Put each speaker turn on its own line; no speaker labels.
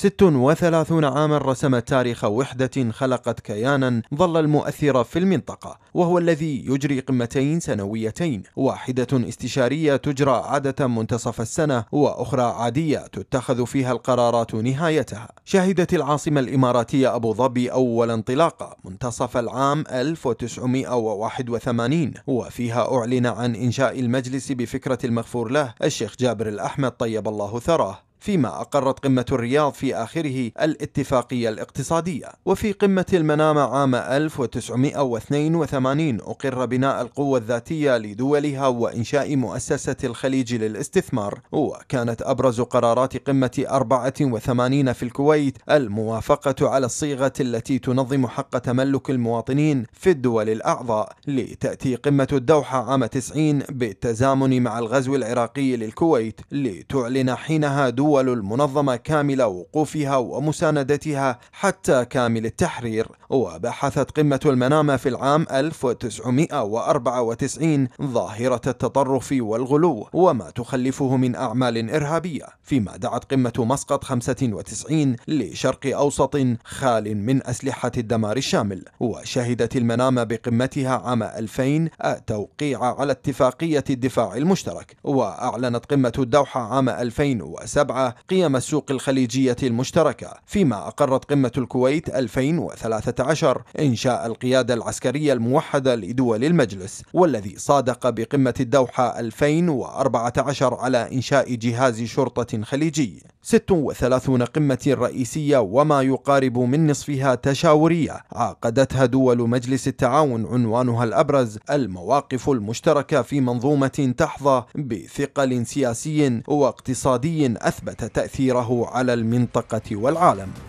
ست وثلاثون عاما رسم تاريخ وحدة خلقت كيانا ظل المؤثر في المنطقة وهو الذي يجري قمتين سنويتين واحدة استشارية تجرى عادة منتصف السنة وأخرى عادية تتخذ فيها القرارات نهايتها شهدت العاصمة الإماراتية أبو ظبي أول انطلاقة منتصف العام 1981 وفيها أعلن عن إنشاء المجلس بفكرة المغفور له الشيخ جابر الأحمد طيب الله ثراه فيما أقرت قمة الرياض في آخره الاتفاقية الاقتصادية وفي قمة المنامة عام 1982 أقر بناء القوة الذاتية لدولها وإنشاء مؤسسة الخليج للاستثمار وكانت أبرز قرارات قمة 84 في الكويت الموافقة على الصيغة التي تنظم حق تملك المواطنين في الدول الأعضاء لتأتي قمة الدوحة عام 90 بالتزامن مع الغزو العراقي للكويت لتعلن حينها دول الدول المنظمة كامل وقوفها ومساندتها حتى كامل التحرير وبحثت قمة المنامة في العام 1994 ظاهرة التطرف والغلو وما تخلفه من أعمال إرهابية فيما دعت قمة مسقط 95 لشرق أوسط خال من أسلحة الدمار الشامل وشهدت المنامة بقمتها عام 2000 التوقيع على اتفاقية الدفاع المشترك وأعلنت قمة الدوحة عام 2007 قيم السوق الخليجية المشتركة فيما أقرت قمة الكويت 2013 إنشاء القيادة العسكرية الموحدة لدول المجلس والذي صادق بقمة الدوحة 2014 على إنشاء جهاز شرطة خليجي 36 قمة رئيسية وما يقارب من نصفها تشاورية عقدتها دول مجلس التعاون عنوانها الأبرز المواقف المشتركة في منظومة تحظى بثقل سياسي واقتصادي أثبت تأثيره على المنطقة والعالم